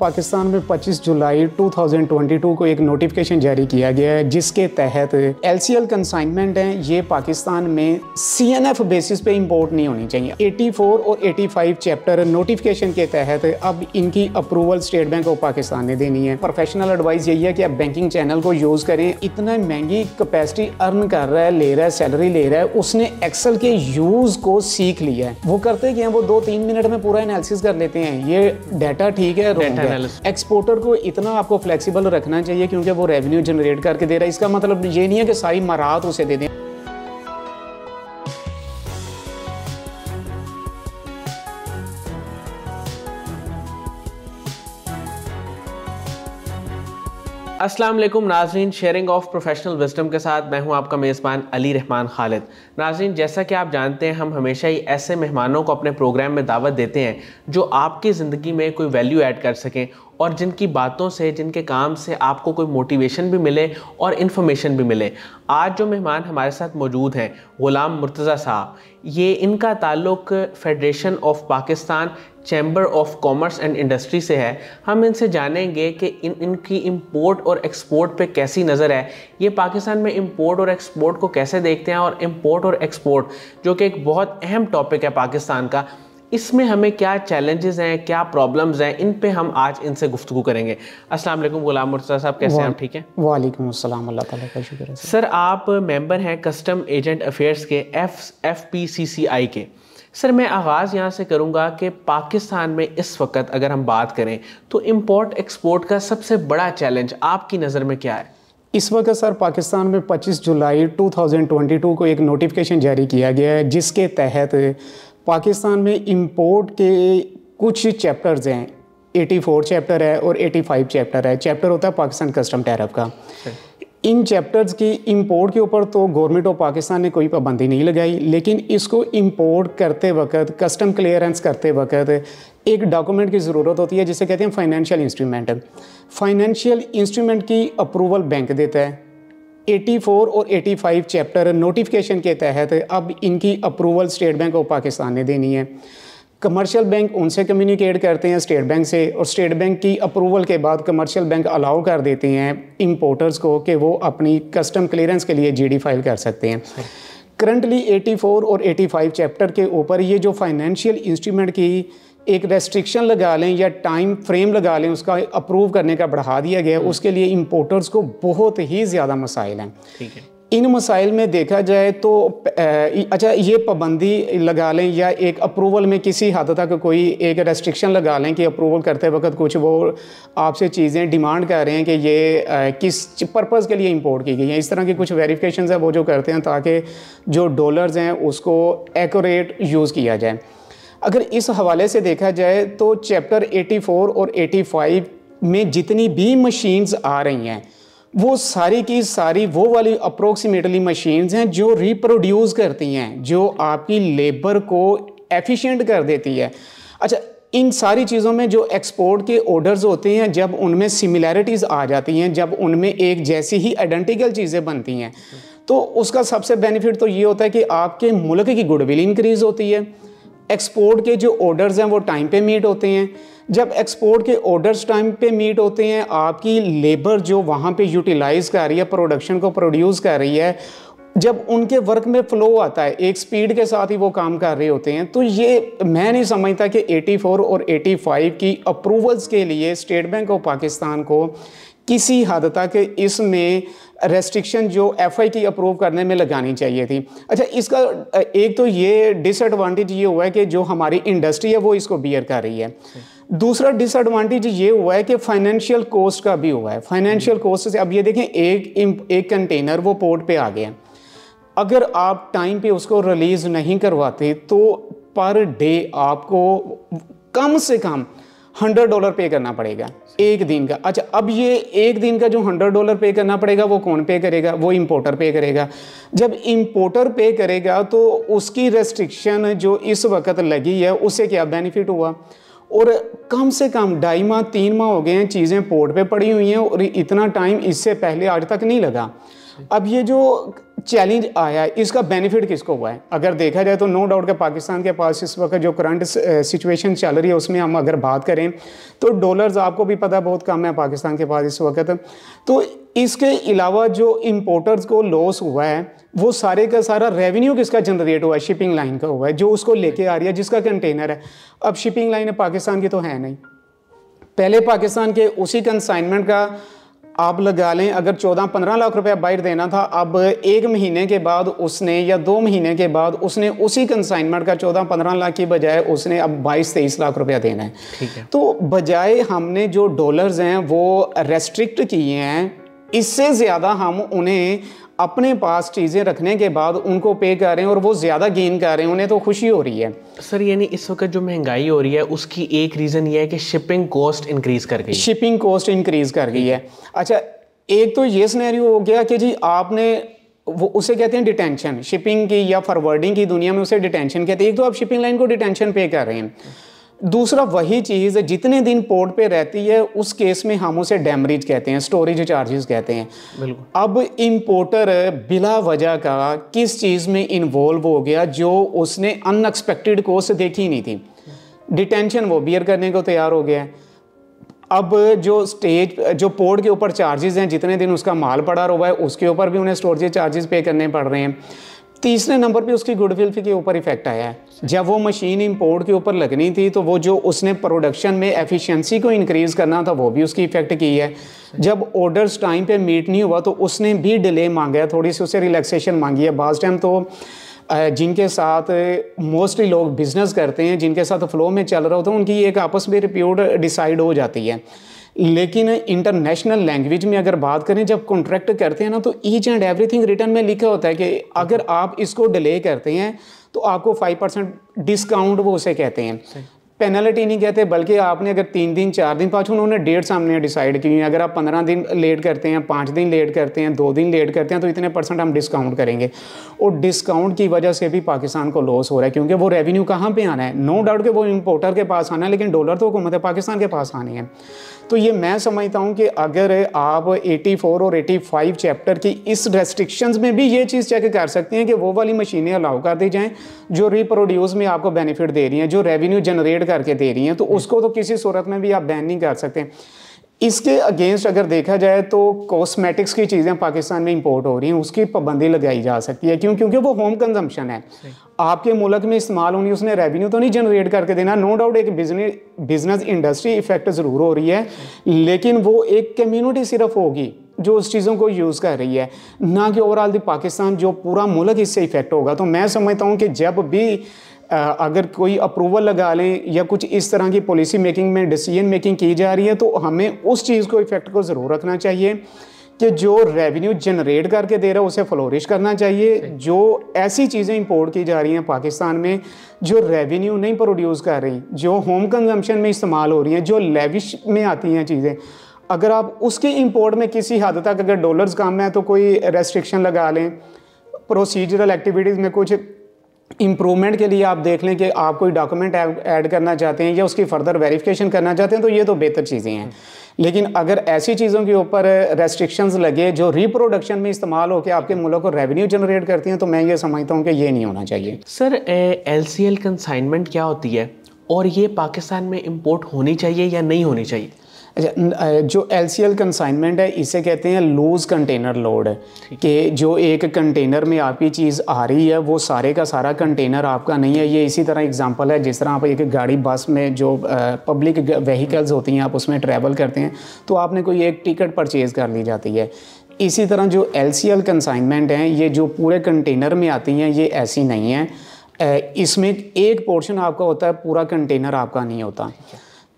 पाकिस्तान में 25 जुलाई 2022 को एक नोटिफिकेशन जारी किया गया है जिसके तहत एल सी एल कंसाइनमेंट है ये पाकिस्तान में सी एन एफ बेसिस पे इम्पोर्ट नहीं होनी चाहिए 84 और 85 चैप्टर नोटिफिकेशन के तहत अब इनकी approval state bank of Pakistan ने देनी है प्रोफेशनल एडवाइस यही है कि आप बैंकिंग चैनल को यूज़ करें इतना महंगी कैपेसिटी अर्न कर रहा है ले रहा है सैलरी ले रहा है उसने एक्सल के यूज़ को सीख लिया है वो करते क्या वो दो तीन मिनट में पूरा एनालिसिस कर लेते हैं ये डाटा ठीक है एक्सपोर्टर को इतना आपको फ्लेक्सिबल रखना चाहिए क्योंकि वो रेवेन्यू जनरेट करके दे रहा है इसका मतलब ये नहीं है कि सारी मारात उसे दे दें अस्सलाम वालेकुम नाजरीन शेयरिंग ऑफ प्रोफेशनल विजडम के साथ मैं हूं आपका मेज़बान अली रहमान खालिद नाजरीन जैसा कि आप जानते हैं हम हमेशा ही ऐसे मेहमानों को अपने प्रोग्राम में दावत देते हैं जो आपकी ज़िंदगी में कोई वैल्यू ऐड कर सकें और जिनकी बातों से जिनके काम से आपको कोई मोटिवेशन भी मिले और इन्फॉर्मेशन भी मिले आज जो मेहमान हमारे साथ मौजूद हैं ग़ुलाम मुर्तज़ा साहब ये इनका ताल्लुक federation of Pakistan chamber of commerce and industry से है हम इनसे जानेंगे कि इन इनकी इम्पोर्ट और एक्सपोर्ट पे कैसी नज़र है ये पाकिस्तान में इम्पोर्ट और एक्सपोर्ट को कैसे देखते हैं और इम्पोर्ट और एक्सपोर्ट जो कि एक बहुत अहम टॉपिक है पाकिस्तान का इसमें हमें क्या चैलेंजेस हैं क्या प्रॉब्लम्स हैं इन पे हम आज इनसे गुफ्तु करेंगे अस्सलाम वालेकुम गुलाम मुर्तजा साहब कैसे हैं आप ठीक हैं वालेकुम अस्सलाम अल्लाह ताला का शुक्र है सर आप मेंबर हैं कस्टम एजेंट अफेयर्स के F F P C C I के सर मैं आगाज़ यहाँ से करूँगा कि पाकिस्तान में इस वक्त अगर हम बात करें तो इम्पोर्ट एक्सपोर्ट का सबसे बड़ा चैलेंज आपकी नज़र में क्या है इस वक्त सर पाकिस्तान में 25 जुलाई 2022 को एक नोटिफिकेशन जारी किया गया है जिसके तहत पाकिस्तान में इम्पोर्ट के कुछ चैप्टर्स हैं 84 चैप्टर है और 85 चैप्टर है चैप्टर होता है पाकिस्तान कस्टम टैरफ का इन चैप्टर्स की इम्पोर्ट के ऊपर तो गवर्नमेंट ऑफ पाकिस्तान ने कोई पाबंदी नहीं लगाई लेकिन इसको इम्पोर्ट करते वक्त कस्टम क्लियरेंस करते वक्त एक डॉक्यूमेंट की ज़रूरत होती है जिसे कहते हैं फाइनेंशियल इंस्ट्रूमेंट फाइनेंशियल इंस्ट्रूमेंट की अप्रूवल बैंक देता है 84 और 85 चैप्टर नोटिफिकेशन के तहत अब इनकी approval state bank of Pakistan ने देनी है कमर्शियल बैंक उनसे कम्युनिकेट करते हैं स्टेट बैंक से और स्टेट बैंक की अप्रूवल के बाद कमर्शियल बैंक अलाउ कर देते हैं इंपोर्टर्स को कि वो अपनी कस्टम क्लियरेंस के लिए जीडी फाइल कर सकते हैं करंटली 84 और 85 चैप्टर के ऊपर ये जो फाइनेंशियल इंस्ट्रूमेंट की एक रेस्ट्रिक्शन लगा लें या टाइम फ्रेम लगा लें उसका अप्रूव करने का बढ़ा दिया गया हम्म। उसके लिए इम्पोर्टर्स को बहुत ही ज़्यादा मसाइल हैं ठीक है इन मसाइल में देखा जाए तो अच्छा ये पाबंदी लगा लें या एक अप्रूवल में किसी हद तक कोई एक रेस्ट्रिक्शन लगा लें कि अप्रूवल करते वक्त कुछ वो आपसे चीज़ें डिमांड कर रहे हैं कि ये किस पर्पज़ के लिए इंपोर्ट की गई हैं इस तरह की कुछ वेरिफिकेशन है वो जो करते हैं ताकि जो डॉलर्स हैं उसको एकोरेट यूज़ किया जाए अगर इस हवाले से देखा जाए तो चैप्टर 84 और 85 में जितनी भी मशीन्स आ रही हैं वो सारी की सारी वो वाली अप्रोक्सीमेटली मशीन्स हैं जो रिप्रोड्यूस करती हैं जो आपकी लेबर को एफिशिएंट कर देती है अच्छा इन सारी चीज़ों में जो एक्सपोर्ट के ऑर्डर्स होते हैं जब उनमें सिमिलैरिटीज़ आ जाती हैं जब उनमें एक जैसी ही आइडेंटिकल चीज़ें बनती हैं तो उसका सबसे बेनिफिट तो ये होता है कि आपके मुल्क की गुडविल इंक्रीज़ होती है एक्सपोर्ट के जो ऑर्डर्स हैं वो टाइम पे मीट होते हैं जब एक्सपोर्ट के ऑर्डर्स टाइम पे मीट होते हैं आपकी लेबर जो वहाँ पे यूटिलाइज़ कर रही है प्रोडक्शन को प्रोड्यूस कर रही है जब उनके वर्क में फ़्लो आता है एक स्पीड के साथ ही वो काम कर रहे होते हैं तो ये मैं नहीं समझता कि 84 और 85 की अप्रूवल्स के लिए स्टेट बैंक ऑफ पाकिस्तान को किसी हद तक इसमें रेस्ट्रिक्शन जो एफ अप्रूव करने में लगानी चाहिए थी अच्छा इसका एक तो ये डिसएडवांटेज ये हुआ है कि जो हमारी इंडस्ट्री है वो इसको बियर कर रही है दूसरा डिसएडवांटेज ये हुआ है कि फाइनेंशियल कॉस्ट का भी हुआ है फाइनेंशियल कॉस्ट से अब ये देखें एक एक कंटेनर वो पोर्ट पे आ गया अगर आप टाइम पे उसको रिलीज़ नहीं करवाते तो पर डे आपको कम से कम हंड्रेड डॉलर पे करना पड़ेगा एक दिन का अच्छा अब ये एक दिन का जो हंड्रेड डॉलर पे करना पड़ेगा वो कौन पे करेगा वो इम्पोर्टर पे करेगा जब इम्पोर्टर पे करेगा तो उसकी रेस्ट्रिक्शन जो इस वक्त लगी है उससे क्या बेनिफिट हुआ और कम से कम ढाई माह तीन माह हो गए हैं चीज़ें पोर्ट पे पड़ी हुई हैं और इतना टाइम इससे पहले आज तक नहीं लगा अब ये जो चैलेंज आया है इसका बेनिफिट किसको हुआ है अगर देखा जाए तो नो डाउट के पाकिस्तान के पास इस वक्त जो करंट सिचुएशन चल रही है उसमें हम अगर बात करें तो डॉलर्स आपको भी पता बहुत कम है पाकिस्तान के पास इस वक्त तो इसके अलावा जो इम्पोर्टर्स को लॉस हुआ है वो सारे का सारा रेवेन्यू किसका जनरेट हुआ है शिपिंग लाइन का हुआ है जो उसको लेके आ रही है जिसका कंटेनर है अब शिपिंग लाइन पाकिस्तान की तो है नहीं पहले पाकिस्तान के उसी कंसाइनमेंट का आप लगा लें अगर चौदह पंद्रह लाख रुपया बाइट देना था अब एक महीने के बाद उसने या दो महीने के बाद उसने उसी कंसाइनमेंट का चौदह पंद्रह लाख की बजाय उसने अब बाईस तेईस लाख रुपया देना है, है। तो बजाय हमने जो डॉलर्स हैं वो रेस्ट्रिक्ट किए हैं इससे ज़्यादा हम उन्हें अपने पास चीज़ें रखने के बाद उनको पे कर रहे हैं और वो ज़्यादा गेन कर रहे हैं उन्हें तो खुशी हो रही है सर यानी इस वक्त जो महंगाई हो रही है उसकी एक रीज़न ये है कि शिपिंग कॉस्ट इंक्रीज़ कर गई शिपिंग कॉस्ट इंक्रीज़ कर गई है अच्छा एक तो ये स्नैरियो हो गया कि जी आपने वो उसे कहते हैं डिटेंशन शिपिंग की या फॉरवर्डिंग की दुनिया में उसे डिटेंशन कहते हैं एक तो आप शिपिंग लाइन को डिटेंशन पे कर रहे हैं दूसरा वही चीज़ जितने दिन पोर्ट पे रहती है उस केस में हम उसे डैमरेज कहते हैं स्टोरेज चार्जेस कहते हैं अब इम्पोर्टर बिला वजह का किस चीज़ में इन्वॉल्व हो गया जो उसने अनएक्सपेक्टेड कोर्स देखी नहीं थी डिटेंशन वो बियर करने को तैयार हो गया है अब जो स्टेज जो पोर्ट के ऊपर चार्जेस हैं जितने दिन उसका माल पड़ा हुआ है उसके ऊपर भी उन्हें स्टोरेज चार्जेस पे करने पड़ रहे हैं तीसरे नंबर पे उसकी गुडविल के ऊपर इफेक्ट आया है जब वो मशीन इंपोर्ट के ऊपर लगनी थी तो वो जो उसने प्रोडक्शन में एफिशिएंसी को इंक्रीज़ करना था वो भी उसकी इफेक्ट की है जब ऑर्डर्स टाइम पे मीट नहीं हुआ तो उसने भी डिले मांगा है थोड़ी सी उसे रिलैक्सेशन मांगी है बाज़ टाइम तो जिनके साथ मोस्टली लोग बिजनेस करते हैं जिनके साथ फ्लो में चल रहा होता है उनकी एक आपस में रिप्यूट डिसाइड हो जाती है लेकिन इंटरनेशनल लैंग्वेज में अगर बात करें जब कॉन्ट्रैक्ट करते हैं ना तो ईच एंड एवरीथिंग रिटर्न में लिखा होता है कि अगर आप इसको डिले करते हैं तो आपको फाइव परसेंट डिस्काउंट वो उसे कहते हैं पेनल्टी नहीं कहते बल्कि आपने अगर तीन दिन चार दिन पाँच उन्होंने डेट सामने डिसाइड की अगर आप पंद्रह दिन लेट करते हैं पाँच दिन लेट करते हैं दो दिन लेट करते हैं तो इतने परसेंट हम डिस्काउंट करेंगे और डिस्काउंट की वजह से भी पाकिस्तान को लॉस हो रहा है क्योंकि वो रेवेन्यू कहाँ पर आना है नो डाउट कि वो इम्पोर्टर के पास आना है लेकिन डॉलर तो हुकूमत पाकिस्तान के पास आनी है तो ये मैं समझता हूँ कि अगर आप 84 और 85 चैप्टर की इस रेस्ट्रिक्शंस में भी ये चीज़ चेक कर सकते हैं कि वो वाली मशीनें अलाउ कर दी जाएँ जो रिप्रोड्यूस में आपको बेनिफिट दे रही हैं जो रेवेन्यू जनरेट करके दे रही हैं तो उसको तो किसी सूरत में भी आप बैन नहीं कर सकते इसके अगेंस्ट अगर देखा जाए तो कॉस्मेटिक्स की चीज़ें पाकिस्तान में इंपोर्ट हो रही हैं उसकी पाबंदी लगाई जा सकती है क्यों क्योंकि वो होम कंजम्पशन है आपके मुल्क में इस्तेमाल होनी उसने रेवेन्यू तो नहीं जनरेट करके देना नो डाउट एक बिजनेस बिजनेस इंडस्ट्री इफेक्ट ज़रूर हो रही है लेकिन वो एक कम्यूनिटी सिर्फ होगी जो उस चीज़ों को यूज़ कर रही है ना कि ओवरऑल दी पाकिस्तान जो पूरा मुल्क इससे इफेक्ट होगा तो मैं समझता हूँ कि जब भी अगर कोई अप्रूवल लगा लें या कुछ इस तरह की पॉलिसी मेकिंग में डिसीजन मेकिंग की जा रही है तो हमें उस चीज़ को इफेक्ट को ज़रूर रखना चाहिए कि जो रेवेन्यू जनरेट करके दे रहा है उसे फ्लोरिश करना चाहिए जो ऐसी चीज़ें इंपोर्ट की जा रही हैं पाकिस्तान में जो रेवेन्यू नहीं प्रोड्यूस कर रही जो होम कंजम्पशन में इस्तेमाल हो रही हैं जो लेविश में आती हैं चीज़ें अगर आप उसके इंपोर्ट में किसी हद तक अगर डॉलर्स कम है तो कोई रेस्ट्रिक्शन लगा लें प्रोसीजरल एक्टिविटीज़ में कुछ इम्प्रूवमेंट के लिए आप देख लें कि आप कोई डॉक्यूमेंट ऐड करना चाहते हैं या उसकी फर्दर वेरिफिकेशन करना चाहते हैं तो ये तो बेहतर चीज़ें हैं लेकिन अगर ऐसी चीज़ों के ऊपर रेस्ट्रिक्शंस लगे जो रिप्रोडक्शन में इस्तेमाल होकर आपके मुल्क को रेवेन्यू जनरेट करती हैं तो मैं ये समझता हूँ कि ये नहीं होना चाहिए सर एल सी कंसाइनमेंट क्या होती है और ये पाकिस्तान में इम्पोर्ट होनी चाहिए या नहीं होनी चाहिए अच्छा, जो एल सी एल कंसाइनमेंट है इसे कहते हैं लूज कंटेनर लोड कि जो एक कंटेनर में आपकी चीज़ आ रही है वो सारे का सारा कंटेनर आपका नहीं है ये इसी तरह एग्जांपल है जिस तरह आप एक गाड़ी बस में जो पब्लिक व्हीकल्स होती हैं आप उसमें ट्रैवल करते हैं तो आपने कोई एक टिकट परचेज़ कर ली जाती है इसी तरह जो एल सी एल कंसाइनमेंट हैं ये जो पूरे कंटेनर में आती हैं ये ऐसी नहीं है इसमें एक पोर्शन आपका होता है पूरा कंटेनर आपका नहीं होता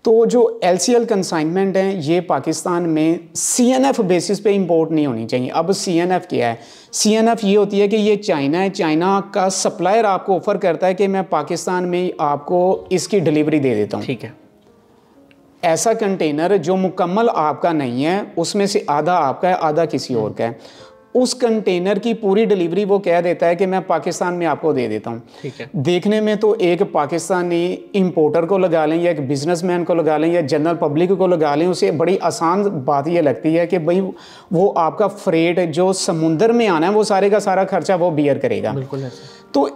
तो जो एल सी एल कंसाइनमेंट हैं ये पाकिस्तान में सी एन एफ़ बेसिस पे इंपोर्ट नहीं होनी चाहिए अब सी एन एफ़ क्या है सी एन एफ़ ये होती है कि ये चाइना है चाइना का सप्लायर आपको ऑफ़र करता है कि मैं पाकिस्तान में आपको इसकी डिलीवरी दे देता हूँ ठीक है ऐसा कंटेनर जो मुकम्मल आपका नहीं है उसमें से आधा आपका है आधा किसी और हम्म। का है उस कंटेनर की पूरी डिलीवरी वो कह देता है कि मैं पाकिस्तान में आपको दे देता हूँ देखने में तो एक पाकिस्तानी इंपोर्टर को लगा लें या एक बिजनेसमैन को लगा लें या जनरल पब्लिक को लगा लें उसे बड़ी आसान बात ये लगती है कि भाई वो आपका फ्रेट जो समुंदर में आना है वो सारे का सारा खर्चा वो बियर करेगा तो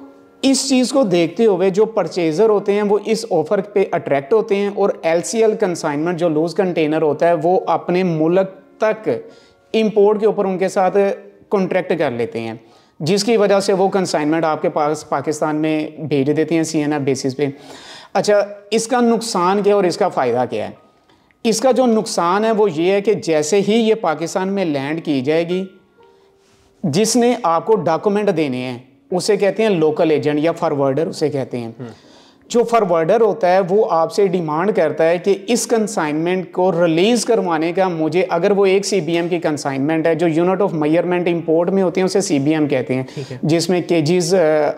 इस चीज़ को देखते हुए जो परचेज़र होते हैं वो इस ऑफ़र पे अट्रैक्ट होते हैं और एल सी एल कंसाइनमेंट जो लूज़ कंटेनर होता है वो अपने मुल्क तक इम्पोर्ट के ऊपर उनके साथ कॉन्ट्रैक्ट कर लेते हैं जिसकी वजह से वो कंसाइनमेंट आपके पास पाकिस्तान में भेज देते हैं सी बेसिस पे अच्छा इसका नुकसान क्या और इसका फ़ायदा क्या है इसका जो नुकसान है वो ये है कि जैसे ही ये पाकिस्तान में लैंड की जाएगी जिसने आपको डॉक्यूमेंट देने हैं उसे कहते हैं लोकल एजेंट या फॉरवर्डर उसे कहते हैं जो फॉरवर्डर होता है वो आपसे डिमांड करता है कि इस कंसाइनमेंट को रिलीज़ करवाने का मुझे अगर वो एक सी की कंसाइनमेंट है जो यूनिट ऑफ मयरमेंट इंपोर्ट में होती है उसे सी कहते हैं है। जिसमें के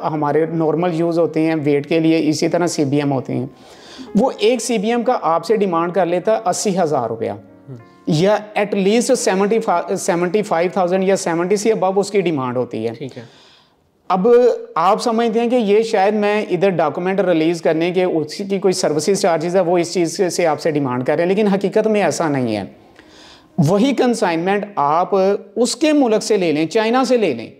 हमारे नॉर्मल यूज़ होते हैं वेट के लिए इसी तरह सी होते हैं वो एक सी का आपसे डिमांड कर लेता है अस्सी हज़ार रुपया हम्म। या at least seventy seventy five thousand या सेवेंटी से अब उसकी डिमांड होती है ठीक है अब आप समझते हैं कि ये शायद मैं इधर डॉक्यूमेंट रिलीज़ करने के उसकी कोई सर्विसेज चार्जेस है वो इस चीज़ से आपसे डिमांड कर रहे हैं लेकिन हकीकत में ऐसा नहीं है वही कंसाइनमेंट आप उसके मुल्क से ले लें चाइना से ले लें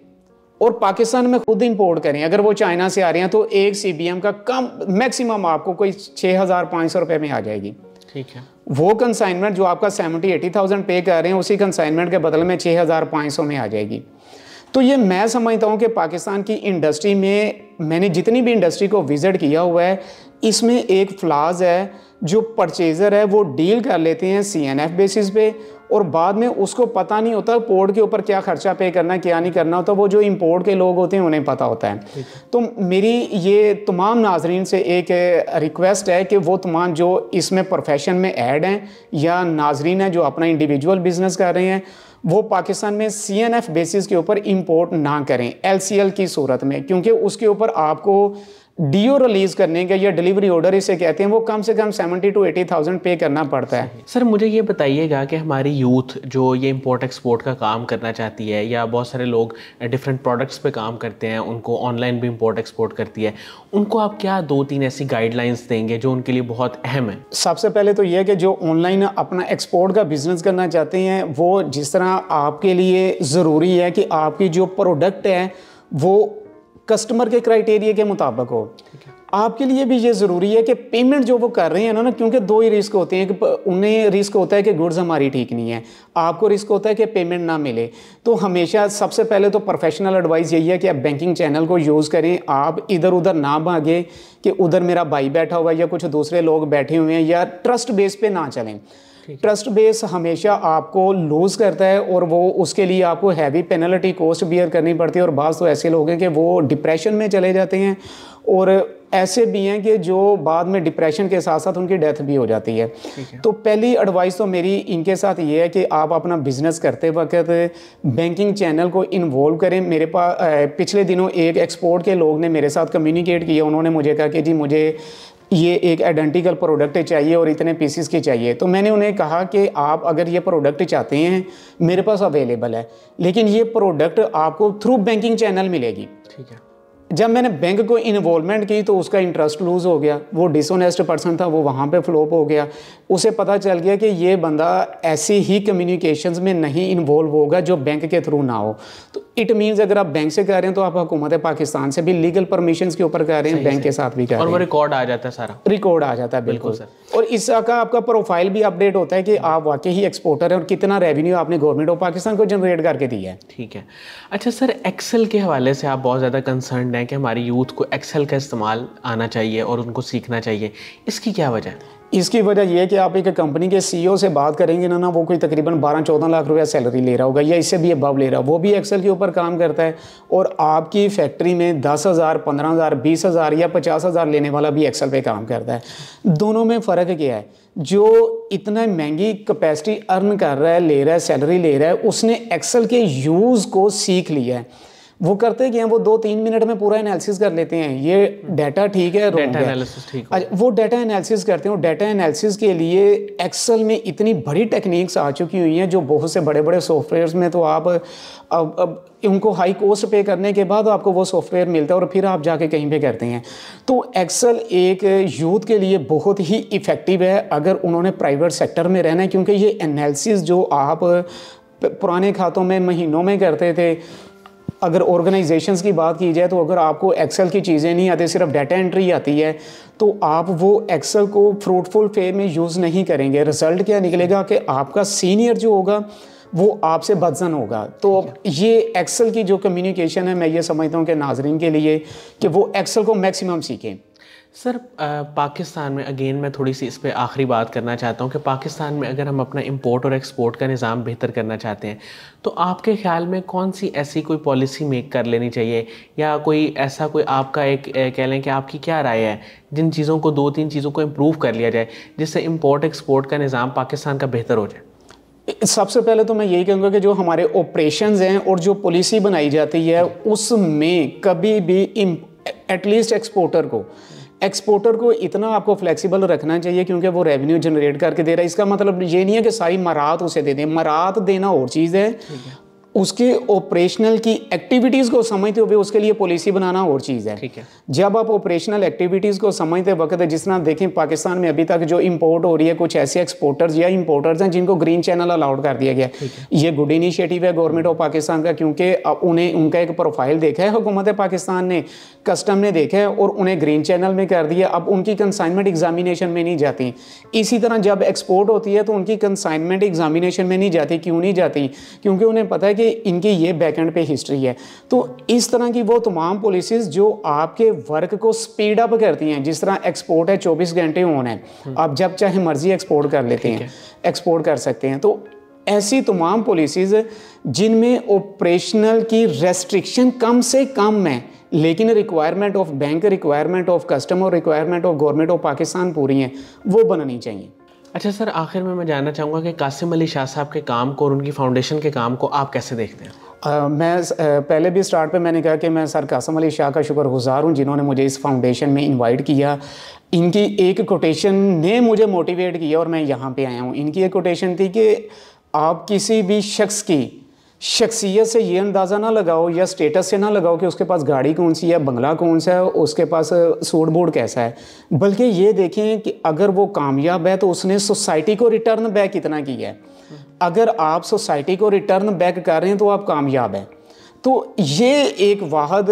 और पाकिस्तान में खुद इंपोर्ट करें अगर वो चाइना से आ रहे हैं तो एक सी का कम मैक्सिमम आपको कोई छः हज़ार पाँच सौ रुपये में आ जाएगी ठीक है वो कंसाइनमेंट जो आपका सेवेंटी एटी थाउजेंड पे कर रहे हैं उसी कंसाइनमेंट के बदले में छः हज़ार पाँच सौ में आ जाएगी तो ये मैं समझता हूँ कि पाकिस्तान की इंडस्ट्री में मैंने जितनी भी इंडस्ट्री को विज़िट किया हुआ है इसमें एक फ्लाज है जो परचेज़र है वो डील कर लेते हैं सी एन एफ बेसिस पे और बाद में उसको पता नहीं होता पोर्ट के ऊपर क्या खर्चा पे करना क्या नहीं करना होता वो जो इम्पोर्ट के लोग होते हैं उन्हें पता होता है तो मेरी ये तमाम नाजरीन से एक रिक्वेस्ट है कि वो तमाम जो इसमें प्रोफेशन में ऐड हैं या नाजरीन हैं जो अपना इंडिविजुअल बिज़नेस कर रहे हैं वो पाकिस्तान में सी एन एफ बेसिस के ऊपर इम्पोर्ट ना करें एल सी एल की सूरत में क्योंकि उसके ऊपर आपको डीओ रिलीज करने के या डिलीवरी ऑर्डर इसे कहते हैं वो कम से कम सेवेंटी टू एटी थाउजेंड पे करना पड़ता है सर मुझे ये बताइएगा कि हमारी यूथ जो ये इम्पोर्ट एक्सपोर्ट का काम करना चाहती है या बहुत सारे लोग डिफरेंट प्रोडक्ट्स पे काम करते हैं उनको ऑनलाइन भी इम्पोर्ट एक्सपोर्ट करती है उनको आप क्या दो तीन ऐसी गाइडलाइंस देंगे जो उनके लिए बहुत अहम है सबसे पहले तो यह कि जो ऑनलाइन अपना एक्सपोर्ट का बिजनेस करना चाहते हैं वो जिस तरह आपके लिए ज़रूरी है कि आपकी जो प्रोडक्ट है वो कस्टमर के क्राइटेरिया के मुताबिक हो आपके लिए भी ये ज़रूरी है कि पेमेंट जो वो कर रहे हैं ना ना क्योंकि दो ही रिस्क होते हैं कि उन्हें रिस्क होता है कि गुड्स हमारी ठीक नहीं है आपको रिस्क होता है कि पेमेंट ना मिले तो हमेशा सबसे पहले तो प्रोफेशनल एडवाइस यही है कि आप बैंकिंग चैनल को यूज़ करें आप इधर उधर ना भागें कि उधर मेरा भाई बैठा हुआ है या कुछ दूसरे लोग बैठे हुए हैं या ट्रस्ट बेस पर ना चलें ट्रस्ट बेस हमेशा आपको लूज़ करता है और वो उसके लिए आपको हैवी पेनल्टी कॉस्ट बियर करनी पड़ती है और बाज़ तो ऐसे लोग हैं कि वो डिप्रेशन में चले जाते हैं और ऐसे भी हैं कि जो बाद में डिप्रेशन के साथ साथ उनकी डेथ भी हो जाती है, है। तो पहली एडवाइस तो मेरी इनके साथ ये है कि आप अपना बिजनेस करते वक्त बैंकिंग चैनल को इन्वॉल्व करें मेरे पास पिछले दिनों एक एक्सपोर्ट के लोग ने मेरे साथ कम्युनिकेट किया उन्होंने मुझे कहा कि जी मुझे ये एक आइडेंटिकल प्रोडक्ट चाहिए और इतने पीसीस के चाहिए तो मैंने उन्हें कहा कि आप अगर ये प्रोडक्ट चाहते हैं मेरे पास अवेलेबल है लेकिन ये प्रोडक्ट आपको थ्रू बैंकिंग चैनल मिलेगी ठीक है जब मैंने बैंक को इन्वॉलमेंट की तो उसका इंटरेस्ट लूज़ हो गया वो डिसऑनेस्ट पर्सन था वो वहाँ पे फ्लोप हो गया उसे पता चल गया कि ये बंदा ऐसी ही कम्युनिकेशंस में नहीं इन्वॉल्व होगा जो बैंक के थ्रू ना हो तो इट मीन्स अगर आप बैंक से कह रहे हैं तो आप हुकूमत पाकिस्तान से भी लीगल परमिशन के ऊपर कह रहे हैं बैंक के साथ भी कह रहे हैं और वो रिकॉर्ड आ जाता है सारा रिकॉर्ड आ जाता है बिल्कुल सर और इस का आपका प्रोफाइल भी अपडेट होता है कि आप वाकई ही एक्सपोर्टर हैं और कितना रेवेन्यू आपने गवर्नमेंट ऑफ पाकिस्तान को जनरेट करके दिया है ठीक है अच्छा सर एक्सेल के हवाले से आप बहुत ज़्यादा कंसर्न हैं कि हमारी यूथ को एक्सेल का इस्तेमाल आना चाहिए और उनको सीखना चाहिए इसकी क्या वजह है इसकी वजह यह कि आप एक कंपनी के सीईओ e से बात करेंगे ना ना वो कोई तकरीबन 12-14 लाख रुपया सैलरी ले रहा होगा या इससे भी अबव ले रहा है वो भी एक्सेल के ऊपर काम करता है और आपकी फैक्ट्री में दस हज़ार पंद्रह हज़ार बीस हज़ार या पचास हज़ार लेने वाला भी एक्सेल पे काम करता है दोनों में फ़र्क क्या है जो इतना महंगी कैपेसिटी अर्न कर रहा है ले रहा है सैलरी ले रहा है उसने एक्सेल के यूज़ को सीख लिया है वो करते क्या है वो दो तीन मिनट में पूरा एनालिसिस कर लेते हैं ये डाटा ठीक है डाटा एनालिसिस ठीक है अच्छा, वो डाटा एनालिसिस करते हैं डाटा एनालिसिस के लिए एक्सेल में इतनी बड़ी टेक्निक्स आ चुकी हुई हैं जो बहुत से बड़े बड़े सॉफ्टवेयर में तो आप अब अब उनको हाई कॉस्ट पे करने के बाद आपको वो सॉफ्टवेयर मिलता है और फिर आप जाके कहीं पे करते हैं तो एक्सेल एक यूथ के लिए बहुत ही इफ़ेक्टिव है अगर उन्होंने प्राइवेट सेक्टर में रहना है क्योंकि ये एनालिसिस जो आप पुराने खातों में महीनों में करते थे अगर ऑर्गेनाइजेशंस की बात की जाए तो अगर आपको एक्सेल की चीज़ें नहीं आती सिर्फ डाटा एंट्री आती है तो आप वो एक्सेल को फ्रूटफुल फे में यूज़ नहीं करेंगे रिज़ल्ट क्या निकलेगा कि आपका सीनियर जो होगा वो आपसे बदजन होगा तो ये एक्सेल की जो कम्युनिकेशन है मैं ये समझता हूँ कि नाजरन के लिए कि वो एक्सेल को मैक्सिमम सीखें सर पाकिस्तान में अगेन मैं थोड़ी सी इस पर आखिरी बात करना चाहता हूँ कि पाकिस्तान में अगर हम अपना इंपोर्ट और एक्सपोर्ट का निज़ाम बेहतर करना चाहते हैं तो आपके ख्याल में कौन सी ऐसी कोई पॉलिसी मेक कर लेनी चाहिए या कोई ऐसा कोई आपका एक कह लें कि आपकी क्या राय है जिन चीज़ों को दो तीन चीज़ों को इम्प्रूव कर लिया जाए जिससे इम्पोर्ट एक्सपोर्ट का निज़ाम पाकिस्तान का बेहतर हो जाए सबसे पहले तो मैं यही कहूँगा कि जो हमारे ऑपरेशन हैं और जो पॉलिसी बनाई जाती है उसमें कभी भी एटलीस्ट एक्सपोर्टर को एक्सपोर्टर को इतना आपको फ्लेक्सिबल रखना चाहिए क्योंकि वो रेवेन्यू जनरेट करके दे रहा है इसका मतलब ये नहीं है कि सारी मरात उसे दे दें मरात देना और चीज़ है उसके ऑपरेशनल की एक्टिविटीज़ को समझते हुए उसके लिए पॉलिसी बनाना और चीज़ है ठीक है जब आप ऑपरेशनल एक्टिविटीज़ को समझते वक्त जिस तरह देखें पाकिस्तान में अभी तक जो इम्पोर्ट हो रही है कुछ ऐसे एक्सपोर्टर्स या इंपोर्टर्स हैं जिनको ग्रीन चैनल अलाउड कर दिया गया ये गुड इनिशिएटिव है गवर्नमेंट ऑफ पाकिस्तान का क्योंकि उन्हें उनका एक प्रोफाइल देखा है हुकूमत पाकिस्तान ने कस्टम ने देखा है और उन्हें ग्रीन चैनल में कर दिया अब उनकी कंसाइनमेंट एग्जामिनेशन में नहीं जाती इसी तरह जब एक्सपोर्ट होती है तो उनकी कंसाइनमेंट एग्जामिनेशन में नहीं जाती क्यों नहीं जाती क्योंकि उन्हें पता है कि कि इनकी ये बैकेंड पे हिस्ट्री है तो इस तरह की वो तमाम पॉलिसीज़ जो आपके वर्क को स्पीड अप करती हैं जिस तरह एक्सपोर्ट है चौबीस घंटे ऑन है हम्म। आप जब चाहे मर्जी एक्सपोर्ट कर लेते हैं एक्सपोर्ट कर सकते हैं तो ऐसी तमाम पॉलिसीज़ जिनमें ऑपरेशनल की रेस्ट्रिक्शन कम से कम है लेकिन requirement of bank requirement of customer requirement of government of Pakistan पूरी हैं वो बननी चाहिए अच्छा सर आखिर में मैं जानना चाहूँगा कि कासिम अली शाह साहब के काम को और उनकी फाउंडेशन के काम को आप कैसे देखते हैं आ, मैं पहले भी स्टार्ट पे मैंने कहा कि मैं सर कासिम अली शाह का शुक्रगुजार हूँ जिन्होंने मुझे इस फाउंडेशन में इनवाइट किया इनकी एक कोटेशन ने मुझे मोटिवेट किया और मैं यहाँ पे आया हूँ इनकी एक कोटेशन थी कि आप किसी भी शख्स की शख्सियत से ये अंदाज़ा ना लगाओ या स्टेटस से ना लगाओ कि उसके पास गाड़ी कौन सी है बंगला कौन सा है उसके पास सूट बोर्ड कैसा है बल्कि ये देखें कि अगर वो कामयाब है तो उसने सोसाइटी को रिटर्न बैक कितना किया है अगर आप सोसाइटी को रिटर्न बैक कर रहे हैं तो आप कामयाब हैं तो ये एक वाहद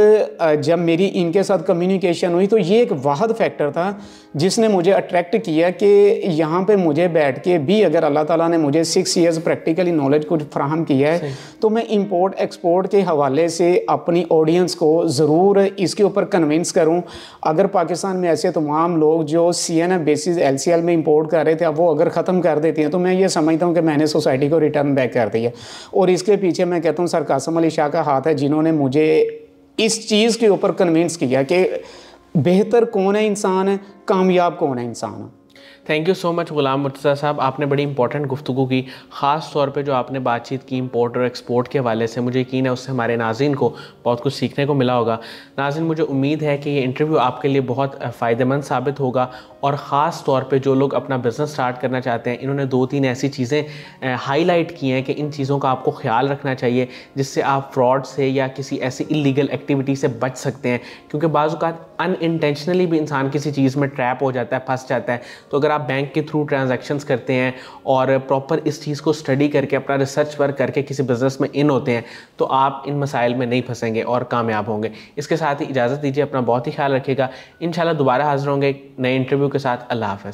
जब मेरी इनके साथ कम्युनिकेशन हुई तो ये एक वाहद फैक्टर था जिसने मुझे अट्रैक्ट किया कि यहाँ पे मुझे बैठ के भी अगर अल्लाह ताला ने मुझे सिक्स इयर्स प्रैक्टिकली नॉलेज कुछ फ्राहम किया है तो मैं इंपोर्ट एक्सपोर्ट के हवाले से अपनी ऑडियंस को ज़रूर इसके ऊपर कन्विंस करूँ अगर पाकिस्तान में ऐसे तमाम लोग जो C N F basis L C L में इम्पोर्ट कर रहे थे अब वो अगर ख़त्म कर देती हैं तो मैं ये समझता हूँ कि मैंने सोसाइटी को रिटर्न बैक कर दिया और इसके पीछे मैं कहता हूँ सर कासम अली शाह का हाथ है जिन्होंने मुझे इस चीज़ के ऊपर कन्विंस किया कि बेहतर कौन है इंसान है कामयाब कौन है इंसान है thank you so much Ghulam Murtaza साहब आपने बड़ी इंपॉर्टेंट गुफ्तु की ख़ास तौर पे जो आपने बातचीत की इंपोर्ट और एक्सपोर्ट के हवाले से मुझे यकीन है उससे हमारे नाजिन को बहुत कुछ सीखने को मिला होगा नाजिन मुझे उम्मीद है कि ये इंटरव्यू आपके लिए बहुत फ़ायदेमंद साबित होगा और ख़ास तौर पे जो लोग अपना बिज़नेस स्टार्ट करना चाहते हैं इन्होंने दो तीन ऐसी चीज़ें हाईलाइट की हैं कि इन चीज़ों का आपको ख्याल रखना चाहिए जिससे आप फ्रॉड से या किसी ऐसी इलीगल एक्टिविटी से बच सकते हैं क्योंकि बाज़ात अनइंटेंशनली भी इंसान किसी चीज़ में ट्रैप हो जाता है फंस जाता है तो अगर आप बैंक के थ्रू ट्रांजेक्शन्स करते हैं और प्रॉपर इस चीज़ को स्टडी करके अपना रिसर्च वर्क करके किसी बिज़नेस में इन होते हैं तो आप इन मसाइल में नहीं फंसेंगे और कामयाब होंगे इसके साथ ही इजाज़त दीजिए अपना बहुत ही ख्याल रखिएगा इन दोबारा हाजिर होंगे एक नए इंटरव्यू के साथ अल्लाह हाफ़